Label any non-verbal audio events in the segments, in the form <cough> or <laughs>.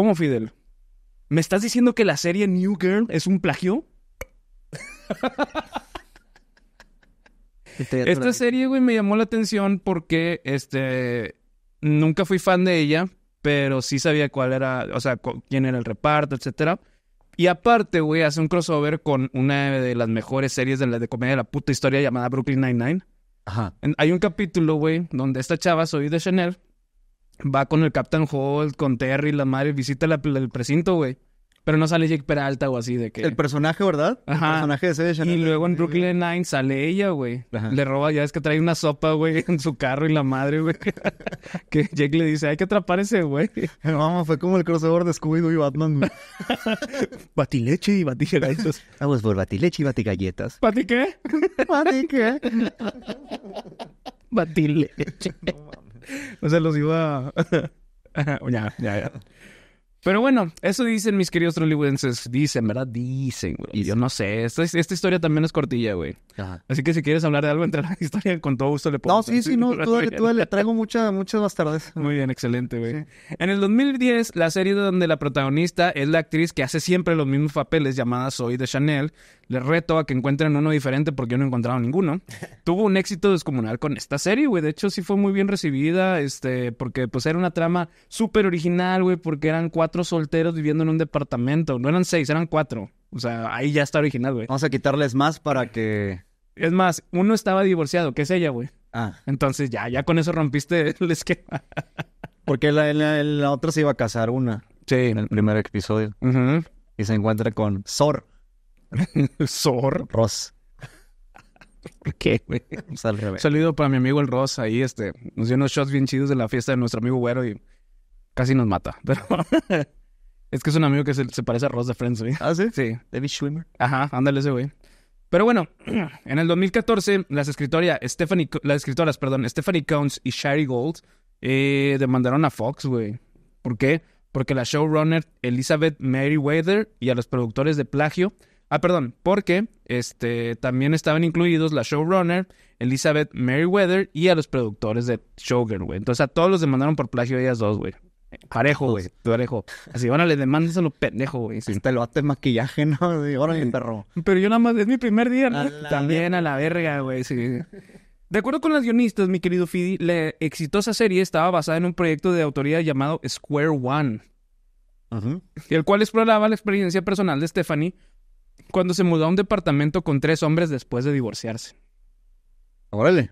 ¿Cómo, Fidel? ¿Me estás diciendo que la serie New Girl es un plagio? Esta serie, güey, me llamó la atención porque, este, nunca fui fan de ella, pero sí sabía cuál era, o sea, quién era el reparto, etcétera. Y aparte, güey, hace un crossover con una de las mejores series de la de comedia de la puta historia llamada Brooklyn Nine-Nine. Ajá. hay un capítulo, güey, donde esta chava, soy de Chanel, va con el Captain Holt, con Terry, la madre, visita el precinto, güey. Pero no sale Jake Peralta o así de que. El personaje, ¿verdad? Ajá. El personaje de Sede Y luego en Brooklyn Nine sale ella, güey. Le roba, ya es que trae una sopa, güey, en su carro y la madre, güey. <laughs> que Jake le dice, hay que atrapar ese, güey. <laughs> Vamos, fue como el crossover de Scooby-Doo y Batman, <laughs> batileche y batigalletas. Vamos por batileche y batigalletas. ¿Bati qué? ¿Bati qué? batileche. No, <laughs> o sea, los iba... <laughs> ya, ya, ya. Pero bueno, eso dicen mis queridos hollywoodenses. Dicen, ¿verdad? Dicen, güey. Y Yo no sé. Esta, historia también es cortilla, güey. Así que si quieres hablar de algo entre la <laughs> historia, con todo gusto le puedo. No, sí, sí, no. <laughs> Tú le Traigo mucha, muchas tardes. Muy bien, excelente, güey. En el 2010, la serie donde la protagonista es la actriz que hace siempre los mismos papeles, llamada Soy de Chanel, le reto a que encuentren uno diferente porque yo no he encontrado ninguno. <laughs> Tuvo un éxito descomunal con esta serie, güey. De hecho, sí fue muy bien recibida, este, porque pues era una trama súper original, güey, porque eran cuatro cuatro solteros viviendo en un departamento. No eran seis, eran cuatro. O sea, ahí ya está original, güey. Vamos a quitarles más para que. Es más, uno estaba divorciado, que es ella, güey. Ah. Entonces ya, ya con eso rompiste el <laughs> esquema. Porque la, otra se iba a casar una. Sí. En el primer episodio. Y se encuentra con Sor. <laughs> Sor. Ross. <laughs> ¿Por qué, güey? Saludo para mi amigo el Ross ahí, este. Nos dio unos shots bien chidos de la fiesta de nuestro amigo Güero y Casi nos mata, <laughs> pero... es que es un amigo que se, parece a Ross de Friends, güey. ¿Ah, sí? Sí. David Schwimmer. Ajá, ándale ese güey. Pero bueno, <clears throat> en el 2014, las, Stephanie, las escritoras perdón, Stephanie Cones y Sherry Gold eh, demandaron a Fox, güey. ¿Por qué? Porque la showrunner Elizabeth Meriwether y a los productores de plagio. Ah, perdón, porque este, también estaban incluidos la showrunner Elizabeth Meriwether y a los productores de Shogun güey. Entonces a todos los demandaron por plagio ellas dos, güey. Parejo, güey. Parejo. Así, órale, demandes a los pendejos, güey. Si te lo haces maquillaje, ¿no? <laughs> Sí, órale, perro. Pero yo nada más, es mi primer día, ¿no? También a la verga, güey. De acuerdo con los guionistas, mi querido Fidi, la exitosa serie estaba basada en un proyecto de autoría llamado Square One. Ajá El cual exploraba la experiencia personal de Stephanie cuando se mudó a un departamento con tres hombres después de divorciarse. Órale.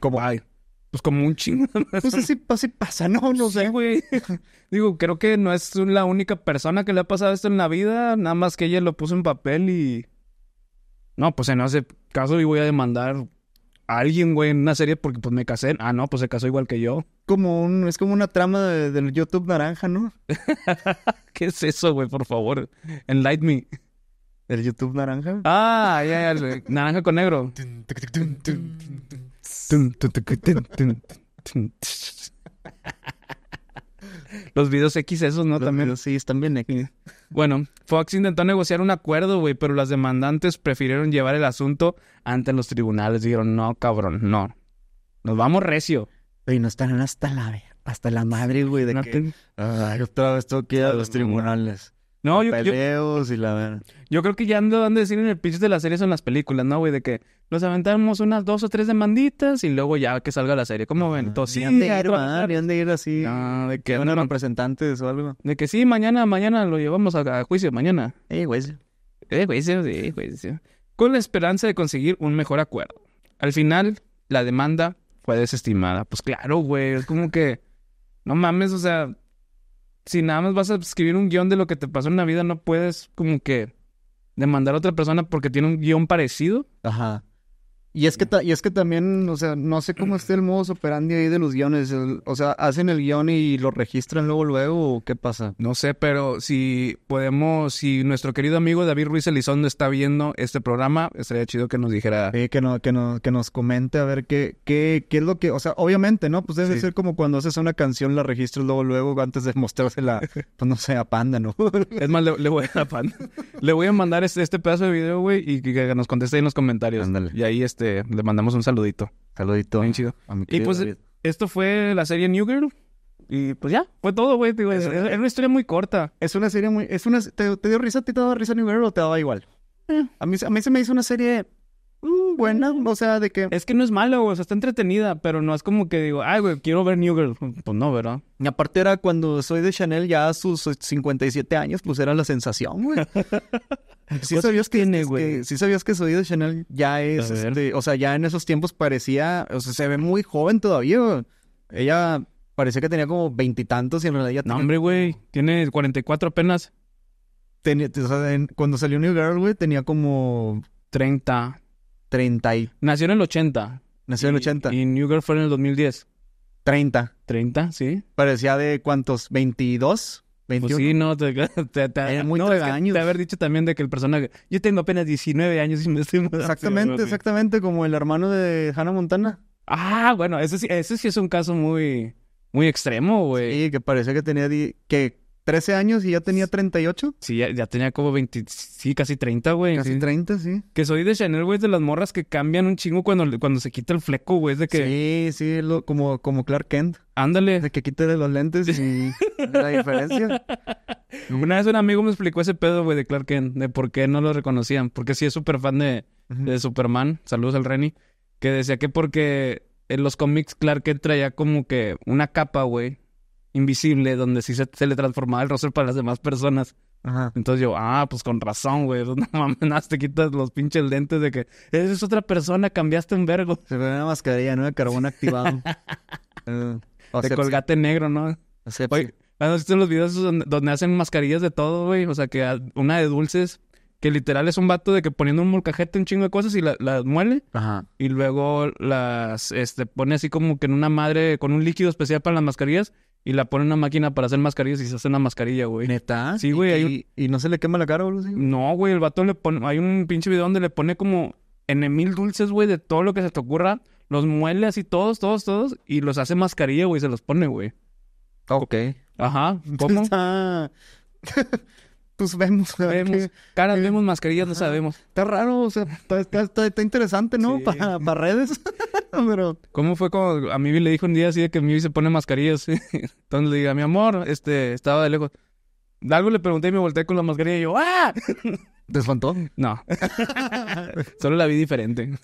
¿Cómo? hay? Pues como un chingo. Pues así, pasa, ¿no? No sé. güey. <laughs> Digo, creo que no es la única persona que le ha pasado esto en la vida, nada más que ella lo puso en papel y... No, pues se no hace caso y voy a demandar a alguien, güey, en una serie porque pues me casé. Ah, no, pues se casó igual que yo. Como un, es como una trama del YouTube naranja, ¿no? <laughs> ¿Qué es eso, güey? Por favor, enlight me. ¿El YouTube naranja? Ah, ya, ya, naranja con negro. Los videos X esos, ¿no? También. sí, están bien X. Bueno, Fox intentó negociar un acuerdo, güey, pero las demandantes prefirieron llevar el asunto ante los tribunales. Dijeron, no, cabrón, no. Nos vamos recio. Y no están hasta la, hasta la madre, güey, de que... otra vez que ir a los tribunales. No, yo, y Yo creo que ya ando de decir en el pitch de las series o en las películas, ¿no, güey? De que nos aventamos unas dos o tres demanditas y luego ya que salga la serie. ¿Cómo ven? Tosiendo. Sí, de ir así. No, de que. representantes o algo. De que sí, mañana, mañana lo llevamos a, juicio, mañana. Eh, güey. Eh, güey, sí, güey. Con la esperanza de conseguir un mejor acuerdo. Al final, la demanda fue desestimada. Pues claro, güey. Es como que. No mames, o sea si nada más vas a escribir un guión de lo que te pasó en la vida, no puedes como que demandar a otra persona porque tiene un guión parecido. Ajá. Y es, que y es que también, o sea, no sé cómo esté el modus operandi ahí de los guiones. o sea, ¿hacen el guión y lo registran luego, luego o qué pasa? No sé, pero si podemos, si nuestro querido amigo David Ruiz Elizondo está viendo este programa, estaría chido que nos dijera. que, no, que, que nos comente a ver qué, qué, es lo que. O sea, obviamente, ¿no? Pues debe ser como cuando haces una canción, la registras luego, luego, antes de mostrársela, <laughs> pues no sé, a Panda, ¿no? es más, le, voy a Panda. le voy a mandar este, este, pedazo de video, güey, y que, que nos conteste ahí en los comentarios. Ándale. Y ahí este este, le mandamos un saludito. Saludito. chido. y pues esto fue la serie New Girl. Y pues ya, fue todo, güey. Es, una historia muy corta. Es una serie muy... Es una, ¿te, dio risa? ¿Te daba risa New Girl o te daba igual? Eh. A, mí, a mí se me hizo una serie Mm, buena, o sea, de que... Es que no es malo, o sea, está entretenida, pero no es como que digo, ay, güey, quiero ver New Girl. Pues no, ¿verdad? Y aparte era cuando soy de Chanel ya a sus 57 años, pues era la sensación, güey. <laughs> Sí sabías que, tiene, sabías que Soy de Chanel ya es, este, o sea, ya en esos tiempos parecía, o sea, se ve muy joven todavía. Ella parecía que tenía como veintitantos y, en realidad ya No, hombre, güey, tiene 44 apenas. Tenía, o cuando salió New Girl, güey, tenía como 30. 30 y... Nació en el 80. Nació en el 80. Y New Girl fue en el 2010. 30. 30, sí. Parecía de cuántos, 22, 21. Pues sí, no, te, <laughs> te, no, años. Te haber dicho también de que el personaje, yo tengo apenas 19 años y me estoy Exactamente, exactamente, como el hermano de Hannah Montana. Ah, bueno, ese sí, ese sí es un caso muy, muy extremo, güey. Sí, que parecía que tenía, que 13 años y ya tenía 38. Sí, ya, tenía como 20, sí, casi 30, güey. Casi 30, sí. Que soy de Chanel, güey, de las morras que cambian un chingo cuando, cuando se quita el fleco, güey, de que... Sí, sí, como, como Clark Kent. Ándale. De que quite de los lentes y <laughs> la diferencia. Una vez un amigo me explicó ese pedo, güey, de Clark Kent, de por qué no lo reconocían. Porque sí es súper fan de, de Superman, saludos al Renny, que decía que porque en los cómics Clark Kent traía como que una capa, güey, invisible donde sí se, le transformaba el rostro para las demás personas. Ajá. Entonces yo, ah, pues con razón, güey. <laughs> No te quitas los pinches lentes de que ...es otra persona, cambiaste un vergo. Se ve una mascarilla, ¿no? De carbón activado. te <laughs> eh, colgate negro, ¿no? Oye, ¿has visto los videos donde, hacen mascarillas de todo, güey? O sea, que una de dulces, que literal es un vato de que poniendo un molcajete un chingo de cosas y las muele. Ajá. Y luego las este, pone así como que en una madre con un líquido especial para las mascarillas y la pone en una máquina para hacer mascarillas y se hace una mascarilla, güey. ¿Neta? Sí, güey. ¿Y, no se le quema la cara, güey? No, güey, el vato le pone... Hay un pinche video donde le pone como en mil dulces, güey, de todo lo que se te ocurra. Los muele así todos, todos, todos. Y los hace mascarilla, güey, se los pone, güey. Ok. Ajá. <laughs> ¿Cómo? pues vemos. vemos. Caras, vemos mascarillas, no sabemos. Está raro, o sea, está, interesante, ¿no? Para redes. <laughs> <laughs> ¿Cómo fue cuando a Mivi le dijo un día así de que Mivi se pone mascarillas? <laughs> Entonces le diga, mi amor, este, estaba de lejos. algo le pregunté y me volteé con la mascarilla y yo, ¡ah! ¿Te espantó? No. <laughs> Solo la vi diferente.